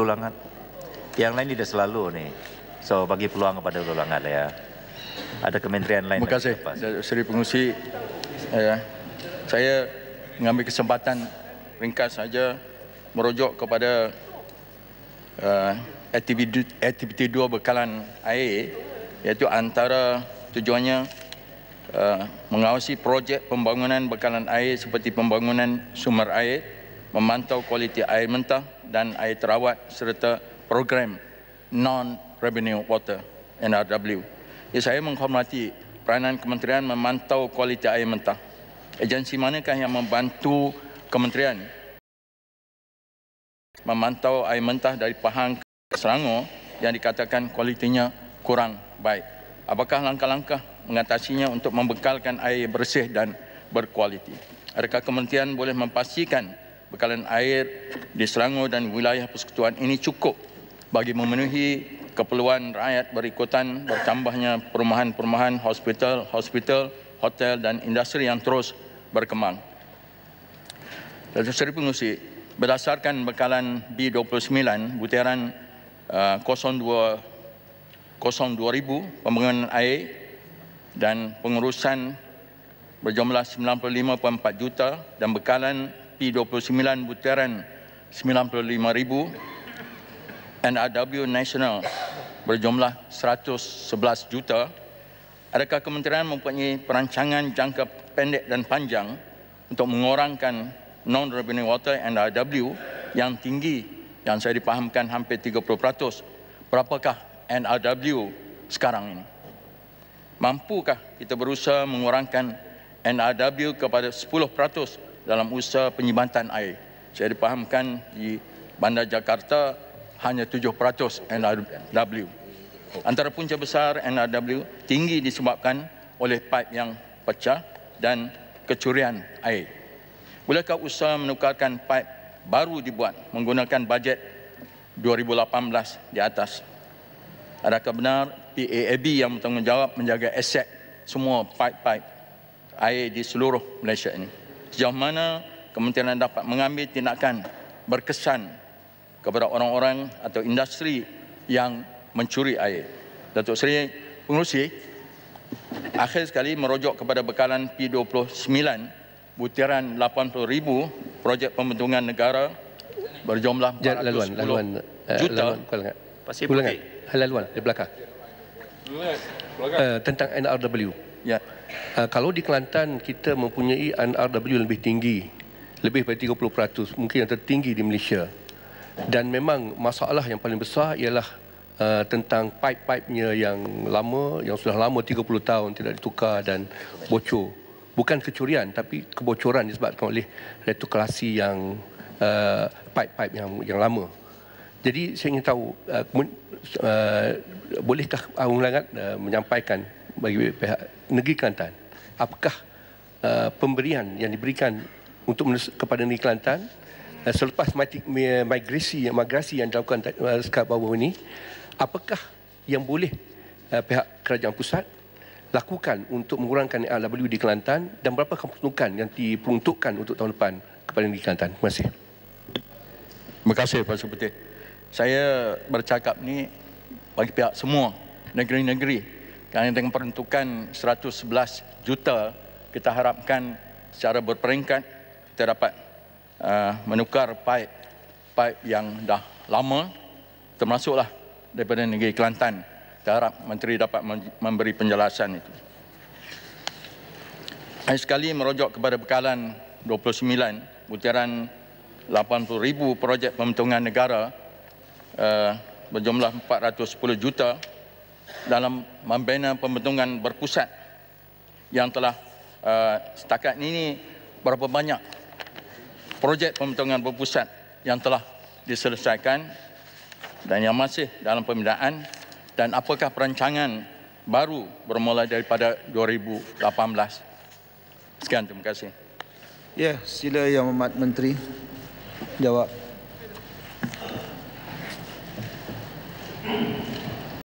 Lulangan. Yang lain tidak selalu nih. So bagi peluang kepada Lulangan ya. Ada kementerian lain. Terima kasih. Seri pengusi. Eh, ya, saya mengambil kesempatan ringkas saja merujuk kepada uh, aktiviti, aktiviti dua bekalan air iaitu antara tujuannya uh, mengawasi projek pembangunan bekalan air seperti pembangunan sumber air memantau kualiti air mentah dan air terawat serta program non-revenue water NRW. Ya, saya menghormati peranan kementerian memantau kualiti air mentah. Agensi manakah yang membantu kementerian memantau air mentah dari Pahang ke Selangor yang dikatakan kualitinya kurang baik? Apakah langkah-langkah mengatasinya untuk membekalkan air bersih dan berkualiti? Adakah kementerian boleh memastikan bekalan air di Selangor dan wilayah persekutuan ini cukup bagi memenuhi keperluan rakyat berikutan bertambahnya perumahan-perumahan, hospital, hospital, hotel dan industri yang terus berkembang. Datuk Seri Pengusi, berdasarkan bekalan B29 butiran uh, 02 02000 pembangunan air dan pengurusan berjumlah 95.4 juta dan bekalan SP 29 butiran 95,000 NRW National berjumlah 111 juta adakah kementerian mempunyai perancangan jangka pendek dan panjang untuk mengurangkan non-revenue water NRW yang tinggi yang saya dipahamkan hampir 30% berapakah NRW sekarang ini mampukah kita berusaha mengurangkan NRW kepada 10% dalam usaha penyimbatan air. Saya dipahamkan di Bandar Jakarta hanya 7% NRW. Antara punca besar NRW tinggi disebabkan oleh pipe yang pecah dan kecurian air. Bolehkah usaha menukarkan pipe baru dibuat menggunakan bajet 2018 di atas? Adakah benar PAAB yang bertanggungjawab menjaga aset semua pipe-pipe air di seluruh Malaysia ini? sejauh mana kementerian dapat mengambil tindakan berkesan kepada orang-orang atau industri yang mencuri air. Datuk Seri Pengurusi, akhir sekali merujuk kepada bekalan P29 butiran 80,000 projek pembentungan negara berjumlah 410 eh, juta. Laluan, laluan, laluan, laluan, laluan, laluan, laluan, laluan, laluan, laluan, laluan, Ya. Uh, kalau di Kelantan kita mempunyai NRW lebih tinggi, lebih daripada 30%, mungkin yang tertinggi di Malaysia. Dan memang masalah yang paling besar ialah uh, tentang pipe-pipenya yang lama, yang sudah lama 30 tahun tidak ditukar dan bocor. Bukan kecurian tapi kebocoran disebabkan oleh retoklasi yang uh, pipe-pipe yang, yang lama. Jadi saya ingin tahu, uh, uh, bolehkah Ahung Langat uh, menyampaikan bagi pihak negeri Kelantan apakah uh, pemberian yang diberikan untuk kepada negeri Kelantan uh, selepas migrasi migrasi yang dilakukan uh, bawah ini apakah yang boleh uh, pihak kerajaan pusat lakukan untuk mengurangkan RW di Kelantan dan berapa keputusan yang diperuntukkan untuk tahun depan kepada negeri Kelantan terima kasih terima kasih Pak Seputih saya bercakap ni bagi pihak semua negeri-negeri kerana dengan peruntukan 111 juta, kita harapkan secara berperingkat kita dapat uh, menukar paip-paip yang dah lama termasuklah daripada negeri Kelantan. Kita harap Menteri dapat memberi penjelasan itu. Saya sekali merujuk kepada bekalan 29 butiran 80,000 projek pembentungan negara uh, berjumlah 410 juta dalam membina pembentukan berpusat yang telah uh, setakat ini berapa banyak projek pembentukan berpusat yang telah diselesaikan dan yang masih dalam pembinaan dan apakah perancangan baru bermula daripada 2018. Sekian terima kasih. Ya, yeah, sila Yang Amat Menteri jawab.